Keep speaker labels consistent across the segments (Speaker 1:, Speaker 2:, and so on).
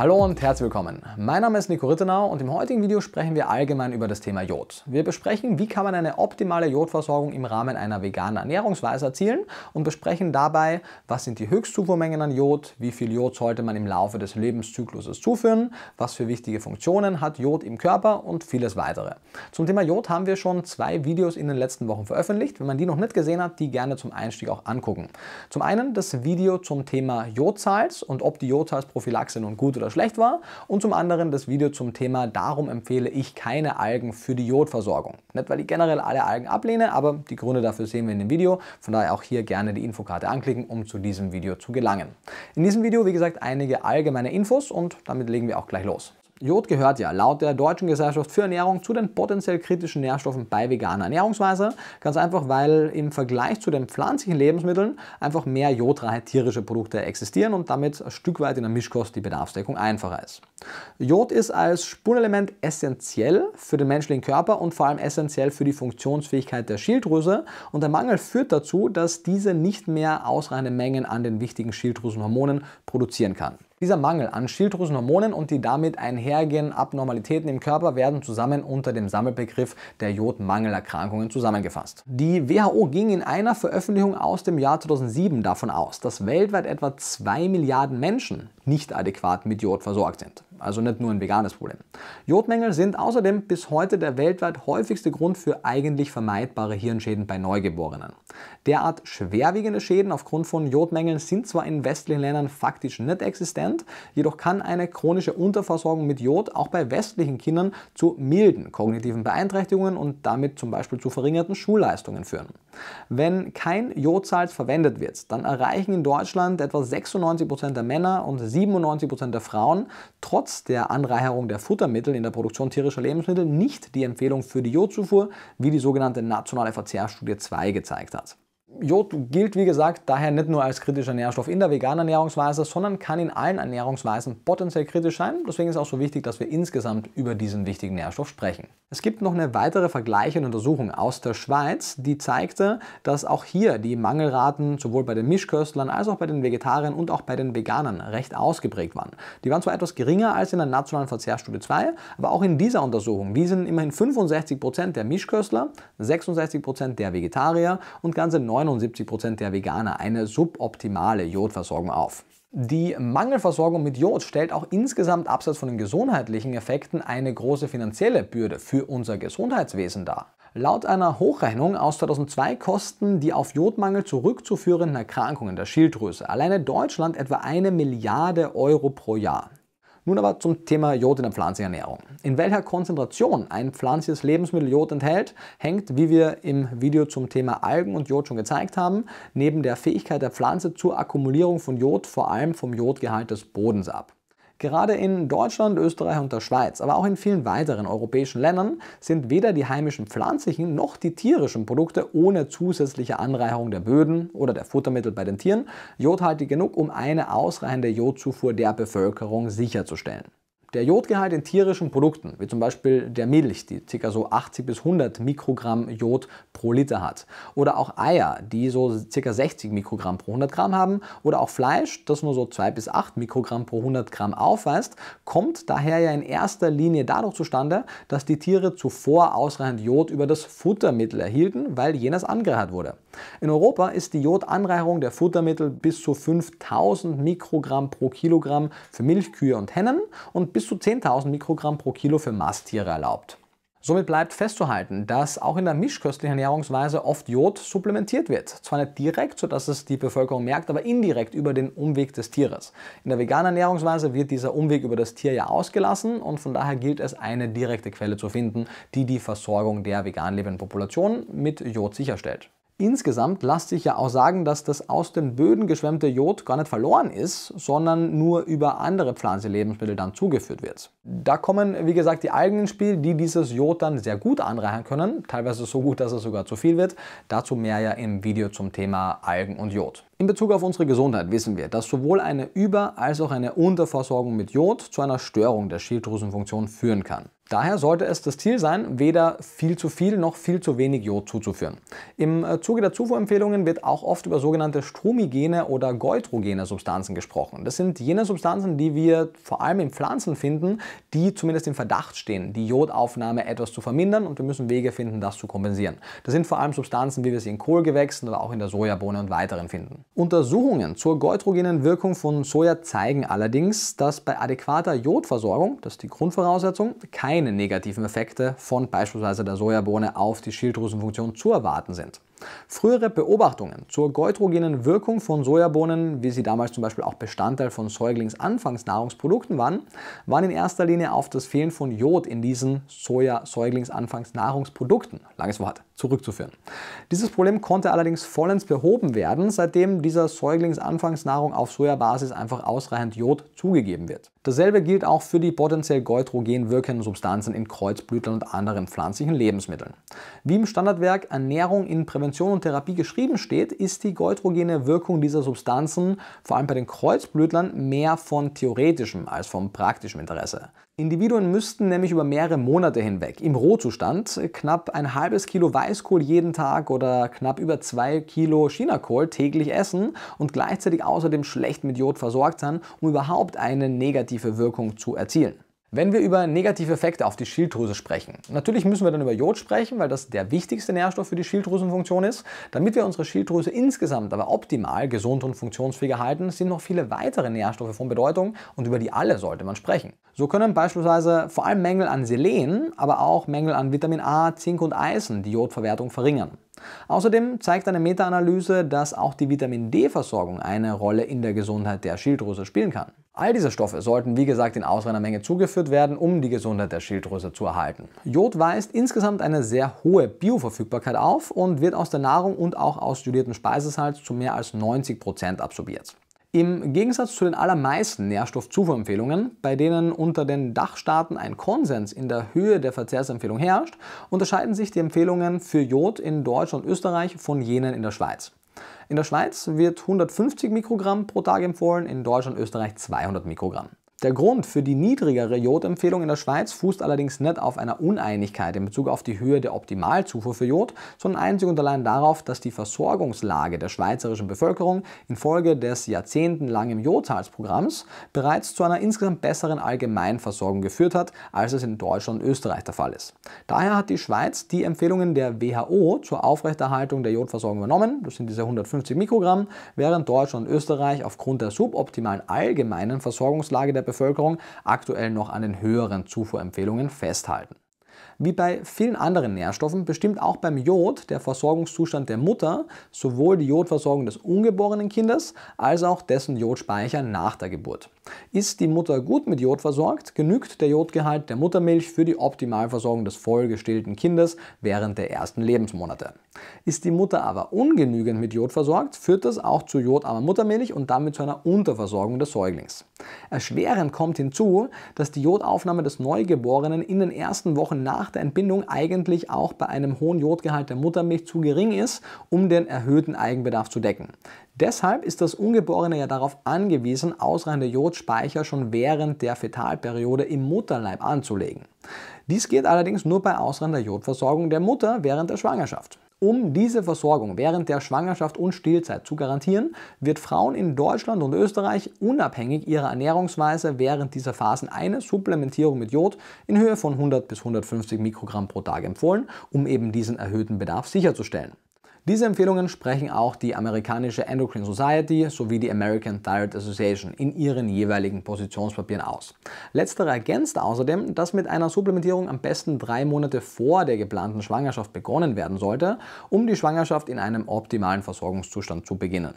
Speaker 1: Hallo und herzlich willkommen. Mein Name ist Nico Rittenau und im heutigen Video sprechen wir allgemein über das Thema Jod. Wir besprechen, wie kann man eine optimale Jodversorgung im Rahmen einer veganen Ernährungsweise erzielen und besprechen dabei, was sind die Höchstzufuhrmengen an Jod, wie viel Jod sollte man im Laufe des Lebenszykluses zuführen, was für wichtige Funktionen hat Jod im Körper und vieles weitere. Zum Thema Jod haben wir schon zwei Videos in den letzten Wochen veröffentlicht. Wenn man die noch nicht gesehen hat, die gerne zum Einstieg auch angucken. Zum einen das Video zum Thema Jodsalz und ob die Jodsalzprophylaxe nun gut oder schlecht war und zum anderen das Video zum Thema Darum empfehle ich keine Algen für die Jodversorgung. Nicht, weil ich generell alle Algen ablehne, aber die Gründe dafür sehen wir in dem Video. Von daher auch hier gerne die Infokarte anklicken, um zu diesem Video zu gelangen. In diesem Video, wie gesagt, einige allgemeine Infos und damit legen wir auch gleich los. Jod gehört ja laut der Deutschen Gesellschaft für Ernährung zu den potenziell kritischen Nährstoffen bei veganer Ernährungsweise. Ganz einfach, weil im Vergleich zu den pflanzlichen Lebensmitteln einfach mehr jodreiche tierische Produkte existieren und damit ein Stück weit in der Mischkost die Bedarfsdeckung einfacher ist. Jod ist als Spurenelement essentiell für den menschlichen Körper und vor allem essentiell für die Funktionsfähigkeit der Schilddrüse. Und der Mangel führt dazu, dass diese nicht mehr ausreichende Mengen an den wichtigen Schilddrüsenhormonen produzieren kann. Dieser Mangel an Schilddrüsenhormonen und die damit einhergehenden Abnormalitäten im Körper werden zusammen unter dem Sammelbegriff der Jodmangelerkrankungen zusammengefasst. Die WHO ging in einer Veröffentlichung aus dem Jahr 2007 davon aus, dass weltweit etwa 2 Milliarden Menschen nicht adäquat mit Jod versorgt sind also nicht nur ein veganes Problem. Jodmängel sind außerdem bis heute der weltweit häufigste Grund für eigentlich vermeidbare Hirnschäden bei Neugeborenen. Derart schwerwiegende Schäden aufgrund von Jodmängeln sind zwar in westlichen Ländern faktisch nicht existent, jedoch kann eine chronische Unterversorgung mit Jod auch bei westlichen Kindern zu milden kognitiven Beeinträchtigungen und damit zum Beispiel zu verringerten Schulleistungen führen. Wenn kein Jodsalz verwendet wird, dann erreichen in Deutschland etwa 96% Prozent der Männer und 97% Prozent der Frauen trotz der Anreicherung der Futtermittel in der Produktion tierischer Lebensmittel nicht die Empfehlung für die Jodzufuhr, wie die sogenannte nationale Verzehrstudie 2 gezeigt hat. Jod gilt, wie gesagt, daher nicht nur als kritischer Nährstoff in der veganen Ernährungsweise, sondern kann in allen Ernährungsweisen potenziell kritisch sein. Deswegen ist es auch so wichtig, dass wir insgesamt über diesen wichtigen Nährstoff sprechen. Es gibt noch eine weitere vergleichende Untersuchung aus der Schweiz, die zeigte, dass auch hier die Mangelraten sowohl bei den Mischköstlern als auch bei den Vegetariern und auch bei den Veganern recht ausgeprägt waren. Die waren zwar etwas geringer als in der nationalen Verzehrstudie 2, aber auch in dieser Untersuchung wiesen immerhin 65% der Mischköstler, 66% der Vegetarier und ganze 9 79% Prozent der Veganer eine suboptimale Jodversorgung auf. Die Mangelversorgung mit Jod stellt auch insgesamt abseits von den gesundheitlichen Effekten eine große finanzielle Bürde für unser Gesundheitswesen dar. Laut einer Hochrechnung aus 2002 kosten die auf Jodmangel zurückzuführenden Erkrankungen der Schilddrüse alleine Deutschland etwa eine Milliarde Euro pro Jahr. Nun aber zum Thema Jod in der pflanzlichen Ernährung. In welcher Konzentration ein pflanzliches Lebensmittel Jod enthält, hängt, wie wir im Video zum Thema Algen und Jod schon gezeigt haben, neben der Fähigkeit der Pflanze zur Akkumulierung von Jod vor allem vom Jodgehalt des Bodens ab. Gerade in Deutschland, Österreich und der Schweiz, aber auch in vielen weiteren europäischen Ländern sind weder die heimischen pflanzlichen noch die tierischen Produkte ohne zusätzliche Anreicherung der Böden oder der Futtermittel bei den Tieren jodhaltig genug, um eine ausreichende Jodzufuhr der Bevölkerung sicherzustellen. Der Jodgehalt in tierischen Produkten, wie zum Beispiel der Milch, die ca. so 80 bis 100 Mikrogramm Jod pro Liter hat, oder auch Eier, die so ca. 60 Mikrogramm pro 100 Gramm haben, oder auch Fleisch, das nur so 2 bis 8 Mikrogramm pro 100 Gramm aufweist, kommt daher ja in erster Linie dadurch zustande, dass die Tiere zuvor ausreichend Jod über das Futtermittel erhielten, weil jenes angereichert wurde. In Europa ist die Jodanreicherung der Futtermittel bis zu 5000 Mikrogramm pro Kilogramm für Milchkühe und Hennen und bis bis zu 10.000 Mikrogramm pro Kilo für Masttiere erlaubt. Somit bleibt festzuhalten, dass auch in der mischköstlichen Ernährungsweise oft Jod supplementiert wird. Zwar nicht direkt, sodass es die Bevölkerung merkt, aber indirekt über den Umweg des Tieres. In der veganen Ernährungsweise wird dieser Umweg über das Tier ja ausgelassen und von daher gilt es, eine direkte Quelle zu finden, die die Versorgung der vegan lebenden Population mit Jod sicherstellt. Insgesamt lässt sich ja auch sagen, dass das aus den Böden geschwemmte Jod gar nicht verloren ist, sondern nur über andere Pflanzenlebensmittel dann zugeführt wird. Da kommen, wie gesagt, die Algen ins Spiel, die dieses Jod dann sehr gut anreichern können, teilweise so gut, dass es sogar zu viel wird. Dazu mehr ja im Video zum Thema Algen und Jod. In Bezug auf unsere Gesundheit wissen wir, dass sowohl eine Über- als auch eine Unterversorgung mit Jod zu einer Störung der Schilddrüsenfunktion führen kann. Daher sollte es das Ziel sein, weder viel zu viel noch viel zu wenig Jod zuzuführen. Im äh, Zuge der Zufuhrempfehlungen wird auch oft über sogenannte stromigene oder goitrogene Substanzen gesprochen. Das sind jene Substanzen, die wir vor allem in Pflanzen finden, die zumindest im Verdacht stehen, die Jodaufnahme etwas zu vermindern und wir müssen Wege finden, das zu kompensieren. Das sind vor allem Substanzen, wie wir sie in Kohlgewächsen oder auch in der Sojabohne und weiteren finden. Untersuchungen zur goitrogenen Wirkung von Soja zeigen allerdings, dass bei adäquater Jodversorgung, das ist die Grundvoraussetzung, kein keine negativen Effekte von beispielsweise der Sojabohne auf die Schilddrüsenfunktion zu erwarten sind. Frühere Beobachtungen zur geutrogenen Wirkung von Sojabohnen, wie sie damals zum Beispiel auch Bestandteil von Säuglingsanfangsnahrungsprodukten waren, waren in erster Linie auf das Fehlen von Jod in diesen Soja-Säuglingsanfangsnahrungsprodukten, langes Wort, zurückzuführen. Dieses Problem konnte allerdings vollends behoben werden, seitdem dieser Säuglingsanfangsnahrung auf Sojabasis einfach ausreichend Jod zugegeben wird. Dasselbe gilt auch für die potenziell geutrogen wirkenden Substanzen Substanzen in Kreuzblütlern und anderen pflanzlichen Lebensmitteln. Wie im Standardwerk Ernährung in Prävention und Therapie geschrieben steht, ist die geutrogene Wirkung dieser Substanzen vor allem bei den Kreuzblütlern mehr von theoretischem als vom praktischen Interesse. Individuen müssten nämlich über mehrere Monate hinweg im Rohzustand knapp ein halbes Kilo Weißkohl jeden Tag oder knapp über zwei Kilo Chinakohl täglich essen und gleichzeitig außerdem schlecht mit Jod versorgt sein, um überhaupt eine negative Wirkung zu erzielen. Wenn wir über negative Effekte auf die Schilddrüse sprechen, natürlich müssen wir dann über Jod sprechen, weil das der wichtigste Nährstoff für die Schilddrüsenfunktion ist. Damit wir unsere Schilddrüse insgesamt aber optimal gesund und funktionsfähig erhalten, sind noch viele weitere Nährstoffe von Bedeutung und über die alle sollte man sprechen. So können beispielsweise vor allem Mängel an Selen, aber auch Mängel an Vitamin A, Zink und Eisen die Jodverwertung verringern. Außerdem zeigt eine Meta-Analyse, dass auch die Vitamin D-Versorgung eine Rolle in der Gesundheit der Schilddrüse spielen kann. All diese Stoffe sollten, wie gesagt, in ausreichender Menge zugeführt werden, um die Gesundheit der Schilddrüse zu erhalten. Jod weist insgesamt eine sehr hohe Bioverfügbarkeit auf und wird aus der Nahrung und auch aus studierten Speisesalz zu mehr als 90% Prozent absorbiert. Im Gegensatz zu den allermeisten Nährstoffzufuhrempfehlungen, bei denen unter den Dachstaaten ein Konsens in der Höhe der Verzehrsempfehlung herrscht, unterscheiden sich die Empfehlungen für Jod in Deutschland und Österreich von jenen in der Schweiz. In der Schweiz wird 150 Mikrogramm pro Tag empfohlen, in Deutschland, Österreich 200 Mikrogramm. Der Grund für die niedrigere Jodempfehlung in der Schweiz fußt allerdings nicht auf einer Uneinigkeit in Bezug auf die Höhe der Optimalzufuhr für Jod, sondern einzig und allein darauf, dass die Versorgungslage der schweizerischen Bevölkerung infolge des jahrzehntelangen Jodzahlsprogramms bereits zu einer insgesamt besseren Allgemeinversorgung geführt hat, als es in Deutschland und Österreich der Fall ist. Daher hat die Schweiz die Empfehlungen der WHO zur Aufrechterhaltung der Jodversorgung übernommen, das sind diese 150 Mikrogramm, während Deutschland und Österreich aufgrund der suboptimalen allgemeinen Versorgungslage der Bevölkerung aktuell noch an den höheren Zufuhrempfehlungen festhalten. Wie bei vielen anderen Nährstoffen bestimmt auch beim Jod der Versorgungszustand der Mutter sowohl die Jodversorgung des ungeborenen Kindes als auch dessen Jodspeicher nach der Geburt. Ist die Mutter gut mit Jod versorgt, genügt der Jodgehalt der Muttermilch für die Optimalversorgung des vollgestillten Kindes während der ersten Lebensmonate. Ist die Mutter aber ungenügend mit Jod versorgt, führt das auch zu jodarmer Muttermilch und damit zu einer Unterversorgung des Säuglings. Erschwerend kommt hinzu, dass die Jodaufnahme des Neugeborenen in den ersten Wochen nach der Entbindung eigentlich auch bei einem hohen Jodgehalt der Muttermilch zu gering ist, um den erhöhten Eigenbedarf zu decken. Deshalb ist das Ungeborene ja darauf angewiesen, ausreichende Jodspeicher schon während der Fetalperiode im Mutterleib anzulegen. Dies geht allerdings nur bei ausreichender Jodversorgung der Mutter während der Schwangerschaft. Um diese Versorgung während der Schwangerschaft und Stillzeit zu garantieren, wird Frauen in Deutschland und Österreich unabhängig ihrer Ernährungsweise während dieser Phasen eine Supplementierung mit Jod in Höhe von 100 bis 150 Mikrogramm pro Tag empfohlen, um eben diesen erhöhten Bedarf sicherzustellen. Diese Empfehlungen sprechen auch die amerikanische Endocrine Society sowie die American Thyroid Association in ihren jeweiligen Positionspapieren aus. Letztere ergänzt außerdem, dass mit einer Supplementierung am besten drei Monate vor der geplanten Schwangerschaft begonnen werden sollte, um die Schwangerschaft in einem optimalen Versorgungszustand zu beginnen.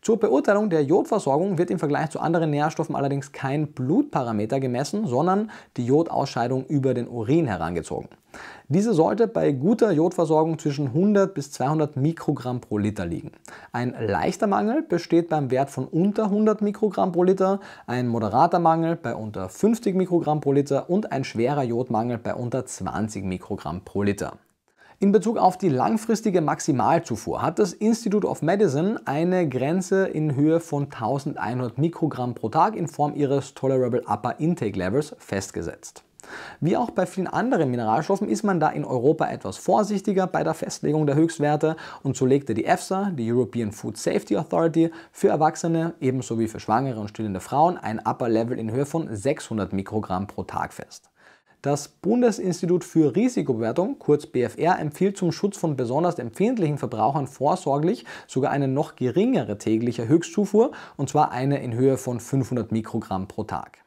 Speaker 1: Zur Beurteilung der Jodversorgung wird im Vergleich zu anderen Nährstoffen allerdings kein Blutparameter gemessen, sondern die Jodausscheidung über den Urin herangezogen. Diese sollte bei guter Jodversorgung zwischen 100 bis 200 Mikrogramm pro Liter liegen. Ein leichter Mangel besteht beim Wert von unter 100 Mikrogramm pro Liter, ein moderater Mangel bei unter 50 Mikrogramm pro Liter und ein schwerer Jodmangel bei unter 20 Mikrogramm pro Liter. In Bezug auf die langfristige Maximalzufuhr hat das Institute of Medicine eine Grenze in Höhe von 1100 Mikrogramm pro Tag in Form ihres Tolerable Upper Intake Levels festgesetzt. Wie auch bei vielen anderen Mineralstoffen ist man da in Europa etwas vorsichtiger bei der Festlegung der Höchstwerte und so legte die EFSA, die European Food Safety Authority, für Erwachsene ebenso wie für schwangere und stillende Frauen ein Upper Level in Höhe von 600 Mikrogramm pro Tag fest. Das Bundesinstitut für Risikobewertung, kurz BFR, empfiehlt zum Schutz von besonders empfindlichen Verbrauchern vorsorglich sogar eine noch geringere tägliche Höchstzufuhr, und zwar eine in Höhe von 500 Mikrogramm pro Tag.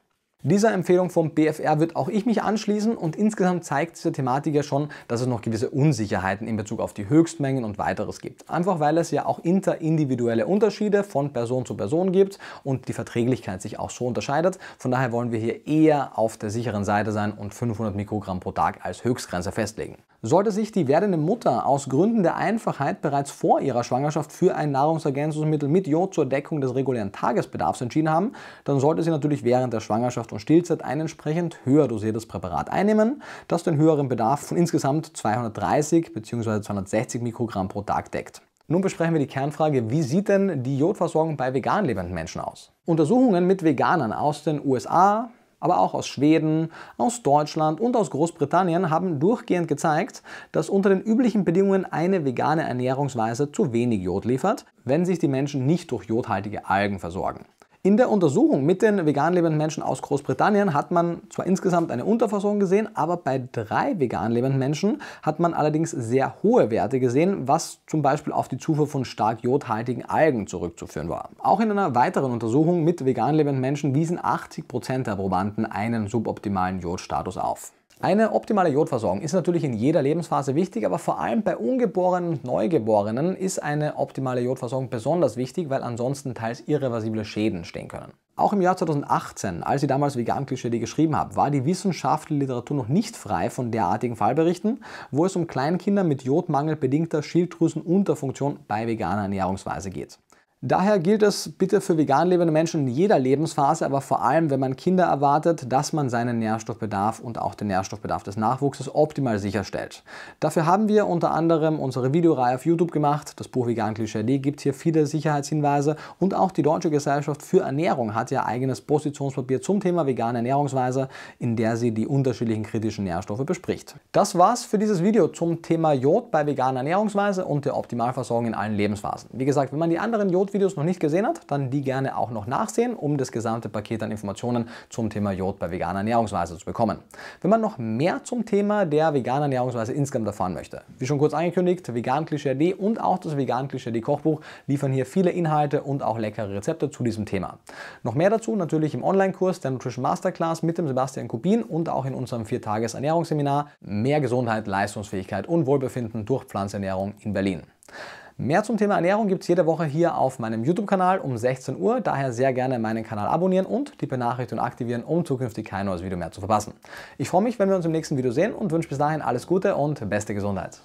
Speaker 1: Dieser Empfehlung vom BFR wird auch ich mich anschließen und insgesamt zeigt diese Thematik ja schon, dass es noch gewisse Unsicherheiten in Bezug auf die Höchstmengen und weiteres gibt. Einfach weil es ja auch interindividuelle Unterschiede von Person zu Person gibt und die Verträglichkeit sich auch so unterscheidet. Von daher wollen wir hier eher auf der sicheren Seite sein und 500 Mikrogramm pro Tag als Höchstgrenze festlegen. Sollte sich die werdende Mutter aus Gründen der Einfachheit bereits vor ihrer Schwangerschaft für ein Nahrungsergänzungsmittel mit Jod zur Deckung des regulären Tagesbedarfs entschieden haben, dann sollte sie natürlich während der Schwangerschaft und Stillzeit ein entsprechend höher dosiertes Präparat einnehmen, das den höheren Bedarf von insgesamt 230 bzw. 260 Mikrogramm pro Tag deckt. Nun besprechen wir die Kernfrage, wie sieht denn die Jodversorgung bei vegan lebenden Menschen aus? Untersuchungen mit Veganern aus den USA, aber auch aus Schweden, aus Deutschland und aus Großbritannien haben durchgehend gezeigt, dass unter den üblichen Bedingungen eine vegane Ernährungsweise zu wenig Jod liefert, wenn sich die Menschen nicht durch jodhaltige Algen versorgen. In der Untersuchung mit den vegan lebenden Menschen aus Großbritannien hat man zwar insgesamt eine Unterversorgung gesehen, aber bei drei vegan lebenden Menschen hat man allerdings sehr hohe Werte gesehen, was zum Beispiel auf die Zufuhr von stark jodhaltigen Algen zurückzuführen war. Auch in einer weiteren Untersuchung mit vegan lebenden Menschen wiesen 80% Prozent der Probanden einen suboptimalen Jodstatus auf. Eine optimale Jodversorgung ist natürlich in jeder Lebensphase wichtig, aber vor allem bei ungeborenen und Neugeborenen ist eine optimale Jodversorgung besonders wichtig, weil ansonsten teils irreversible Schäden stehen können. Auch im Jahr 2018, als ich damals vegan klischee geschrieben habe, war die wissenschaftliche Literatur noch nicht frei von derartigen Fallberichten, wo es um Kleinkinder mit Jodmangel bedingter Schilddrüsenunterfunktion bei veganer Ernährungsweise geht. Daher gilt es bitte für vegan lebende Menschen in jeder Lebensphase, aber vor allem, wenn man Kinder erwartet, dass man seinen Nährstoffbedarf und auch den Nährstoffbedarf des Nachwuchses optimal sicherstellt. Dafür haben wir unter anderem unsere Videoreihe auf YouTube gemacht. Das Buch Vegan Klischee.de gibt hier viele Sicherheitshinweise und auch die Deutsche Gesellschaft für Ernährung hat ihr eigenes Positionspapier zum Thema vegane Ernährungsweise, in der sie die unterschiedlichen kritischen Nährstoffe bespricht. Das war's für dieses Video zum Thema Jod bei veganer Ernährungsweise und der Optimalversorgung in allen Lebensphasen. Wie gesagt, wenn man die anderen Jod Jodvideos noch nicht gesehen hat, dann die gerne auch noch nachsehen, um das gesamte Paket an Informationen zum Thema Jod bei veganer Ernährungsweise zu bekommen. Wenn man noch mehr zum Thema der veganen Ernährungsweise insgesamt erfahren möchte, wie schon kurz angekündigt, Vegan D und auch das Vegan D Kochbuch liefern hier viele Inhalte und auch leckere Rezepte zu diesem Thema. Noch mehr dazu natürlich im Online-Kurs der Nutrition Masterclass mit dem Sebastian Kubin und auch in unserem 4-Tages-Ernährungsseminar Mehr Gesundheit, Leistungsfähigkeit und Wohlbefinden durch Pflanzenernährung in Berlin. Mehr zum Thema Ernährung gibt es jede Woche hier auf meinem YouTube-Kanal um 16 Uhr. Daher sehr gerne meinen Kanal abonnieren und die Benachrichtigung aktivieren, um zukünftig kein neues Video mehr zu verpassen. Ich freue mich, wenn wir uns im nächsten Video sehen und wünsche bis dahin alles Gute und beste Gesundheit.